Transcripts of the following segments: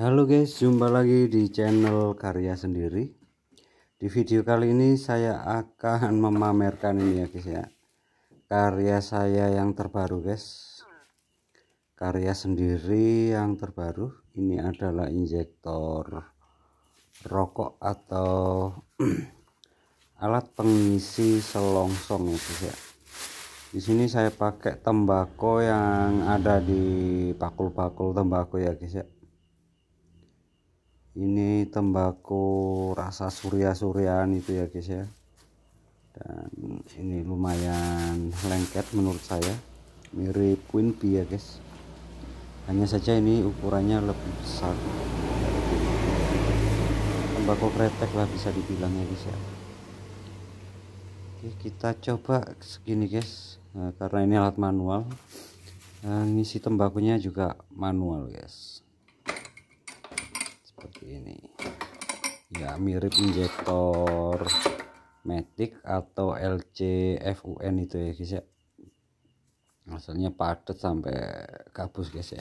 Halo guys, jumpa lagi di channel karya sendiri Di video kali ini saya akan memamerkan ini ya guys ya Karya saya yang terbaru guys Karya sendiri yang terbaru Ini adalah injektor rokok atau alat pengisi selongsong ya guys ya di sini saya pakai tembakau yang ada di pakul-pakul tembakau ya guys ya ini tembakau rasa surya-suryaan itu ya guys ya dan ini lumayan lengket menurut saya mirip Queen Bee ya guys hanya saja ini ukurannya lebih besar tembakau kretek lah bisa dibilang ya guys ya Oke kita coba segini guys nah, karena ini alat manual nah, ngisi tembakunya juga manual guys seperti ini ya mirip injektor Matic atau LCFUN itu ya guys ya hasilnya padat sampai kabus guys ya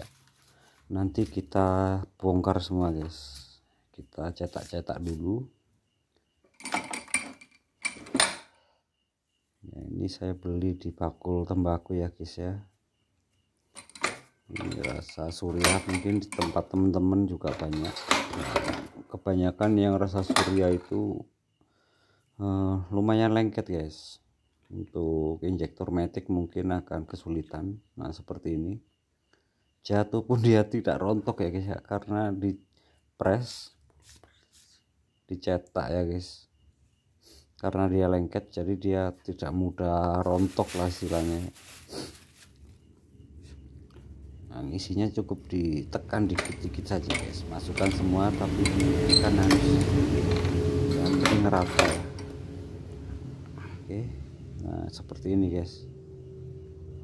nanti kita bongkar semua guys kita cetak-cetak dulu ya, ini saya beli di bakul tembaku ya guys ya ini iya, rasa surya mungkin di tempat teman-teman juga banyak kebanyakan yang rasa surya itu uh, lumayan lengket guys untuk injektor metik mungkin akan kesulitan nah seperti ini jatuh pun dia tidak rontok ya guys ya karena di press dicetak ya guys karena dia lengket jadi dia tidak mudah rontok lah istilahnya nah isinya cukup ditekan dikit-dikit saja guys masukkan semua tapi kan harus yang rata ya oke nah seperti ini guys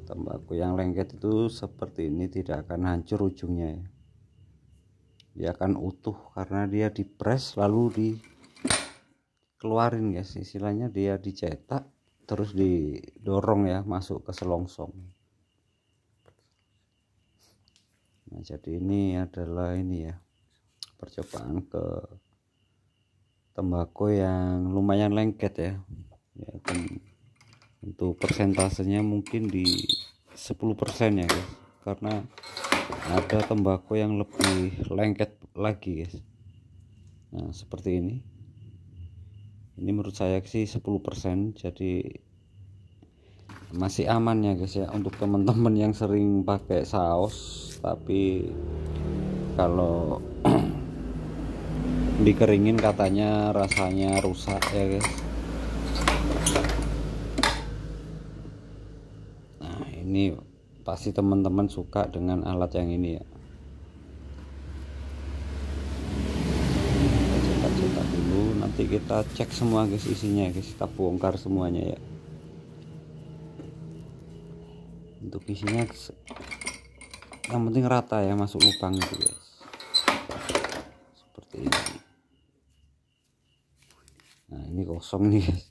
tembakau yang lengket itu seperti ini tidak akan hancur ujungnya ya dia akan utuh karena dia dipres lalu di keluarin guys istilahnya dia dicetak terus didorong ya masuk ke selongsong nah jadi ini adalah ini ya percobaan ke tembakau yang lumayan lengket ya, ya untuk persentasenya mungkin di 10% ya guys karena ada tembakau yang lebih lengket lagi guys nah seperti ini ini menurut saya sih 10% jadi masih aman ya guys ya untuk teman-teman yang sering pakai saus tapi kalau dikeringin katanya rasanya rusak ya guys nah ini pasti teman-teman suka dengan alat yang ini ya kita cetak dulu nanti kita cek semua guys isinya guys kita bongkar semuanya ya untuk isinya yang penting rata ya masuk lubang itu guys seperti ini nah ini kosong nih guys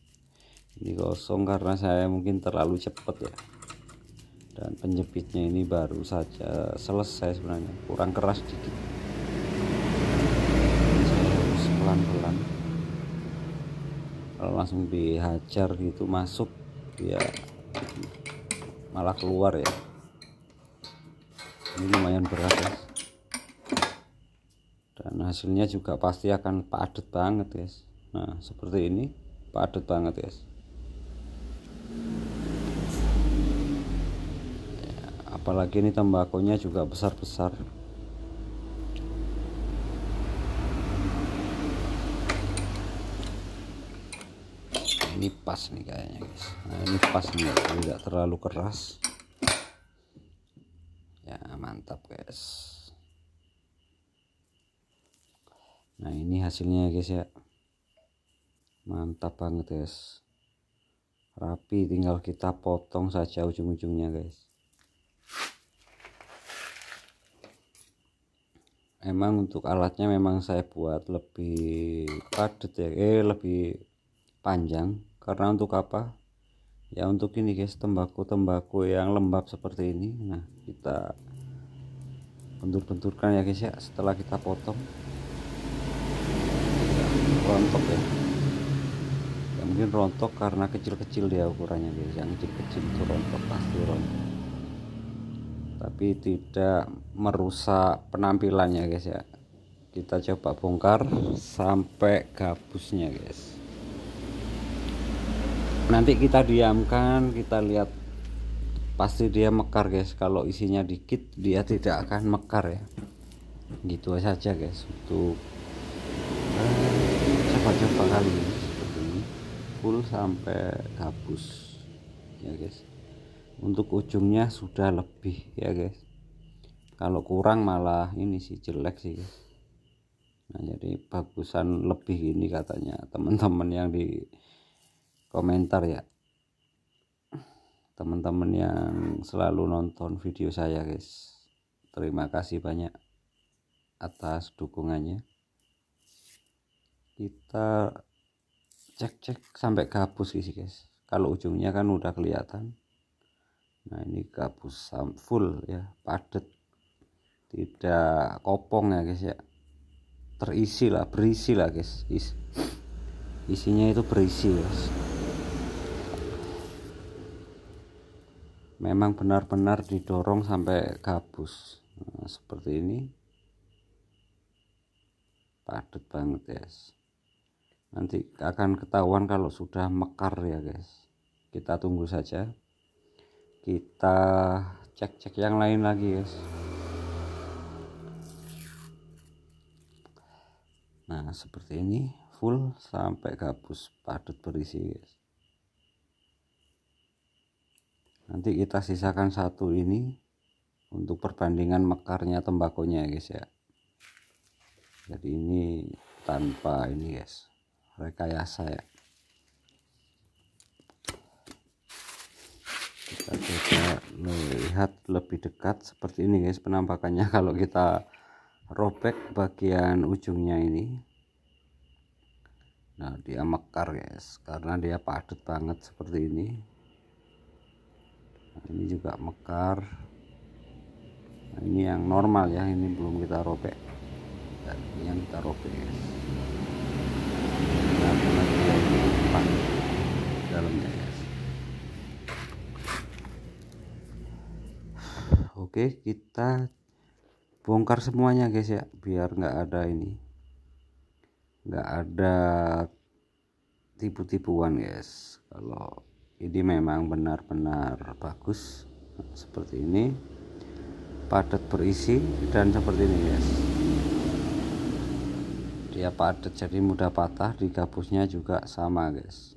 ini kosong karena saya mungkin terlalu cepat ya dan penjepitnya ini baru saja selesai sebenarnya kurang keras dikit saya harus pelan-pelan kalau langsung dihajar gitu masuk ya malah keluar ya ini lumayan berat ya dan hasilnya juga pasti akan padat banget guys nah seperti ini padat banget guys ya, apalagi ini tembakonya juga besar-besar ini pas nih kayaknya guys nah, ini pas nih tidak terlalu keras ya mantap guys nah ini hasilnya guys ya mantap banget guys rapi tinggal kita potong saja ujung-ujungnya guys emang untuk alatnya memang saya buat lebih padat ya eh lebih panjang karena untuk apa ya untuk ini guys tembakau-tembakau yang lembab seperti ini nah kita bentur-benturkan ya guys ya setelah kita potong rontok ya ya mungkin rontok karena kecil-kecil dia ukurannya guys yang kecil-kecil itu rontok pasti rontok tapi tidak merusak penampilannya guys ya kita coba bongkar sampai gabusnya guys nanti kita diamkan kita lihat pasti dia mekar guys kalau isinya dikit dia tidak akan mekar ya gitu saja guys untuk coba-coba eh, kali ini seperti ini full sampai gabus ya guys untuk ujungnya sudah lebih ya guys kalau kurang malah ini sih jelek sih guys nah jadi bagusan lebih ini katanya teman-teman yang di komentar ya teman-teman yang selalu nonton video saya guys terima kasih banyak atas dukungannya kita cek-cek sampai gabus sih guys kalau ujungnya kan udah kelihatan nah ini gabus full ya padat tidak kopong ya guys ya terisi lah berisi lah guys Is isinya itu berisi guys memang benar-benar didorong sampai gabus nah, seperti ini padat banget guys nanti akan ketahuan kalau sudah mekar ya guys kita tunggu saja kita cek-cek yang lain lagi guys nah seperti ini full sampai gabus padat berisi guys nanti kita sisakan satu ini untuk perbandingan mekarnya tembakonya ya guys ya jadi ini tanpa ini guys rekayasa ya kita coba lihat lebih dekat seperti ini guys penampakannya kalau kita robek bagian ujungnya ini nah dia mekar guys karena dia padat banget seperti ini Nah, ini juga mekar nah, ini yang normal ya ini belum kita robek dan ini yang kita robek ya. oke kita bongkar semuanya guys ya biar nggak ada ini nggak ada tipu-tipuan guys kalau ini memang benar-benar bagus seperti ini padat berisi dan seperti ini guys dia padat jadi mudah patah di gabusnya juga sama guys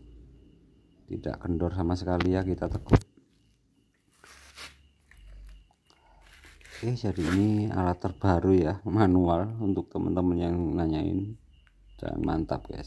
tidak kendor sama sekali ya kita tekuk oke eh, jadi ini alat terbaru ya manual untuk teman-teman yang nanyain dan mantap guys